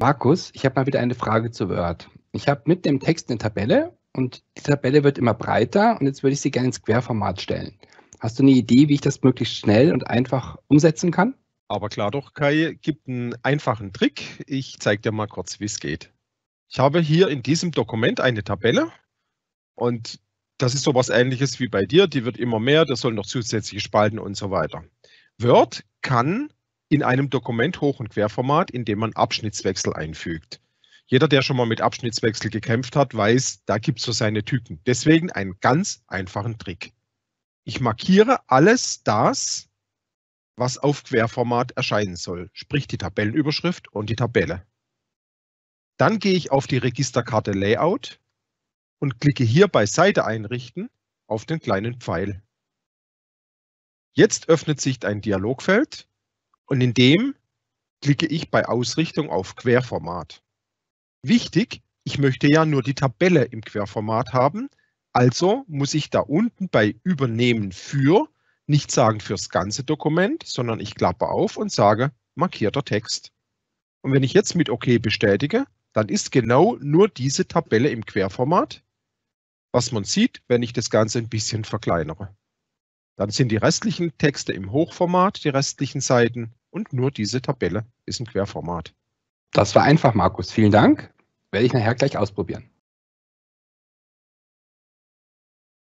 Markus, ich habe mal wieder eine Frage zu Word. Ich habe mit dem Text eine Tabelle und die Tabelle wird immer breiter und jetzt würde ich sie gerne ins Querformat stellen. Hast du eine Idee, wie ich das möglichst schnell und einfach umsetzen kann? Aber klar doch, Kai, gibt einen einfachen Trick. Ich zeige dir mal kurz, wie es geht. Ich habe hier in diesem Dokument eine Tabelle und das ist so was ähnliches wie bei dir. Die wird immer mehr, da sollen noch zusätzliche Spalten und so weiter. Word kann in einem Dokument Hoch- und Querformat, in dem man Abschnittswechsel einfügt. Jeder, der schon mal mit Abschnittswechsel gekämpft hat, weiß, da gibt es so seine Tücken. Deswegen einen ganz einfachen Trick. Ich markiere alles das, was auf Querformat erscheinen soll, sprich die Tabellenüberschrift und die Tabelle. Dann gehe ich auf die Registerkarte Layout und klicke hier bei Seite einrichten auf den kleinen Pfeil. Jetzt öffnet sich ein Dialogfeld, und in dem klicke ich bei Ausrichtung auf Querformat. Wichtig, ich möchte ja nur die Tabelle im Querformat haben, also muss ich da unten bei Übernehmen für nicht sagen fürs ganze Dokument, sondern ich klappe auf und sage markierter Text. Und wenn ich jetzt mit OK bestätige, dann ist genau nur diese Tabelle im Querformat, was man sieht, wenn ich das Ganze ein bisschen verkleinere. Dann sind die restlichen Texte im Hochformat, die restlichen Seiten, und nur diese Tabelle ist ein Querformat. Das war einfach, Markus. Vielen Dank. Werde ich nachher gleich ausprobieren.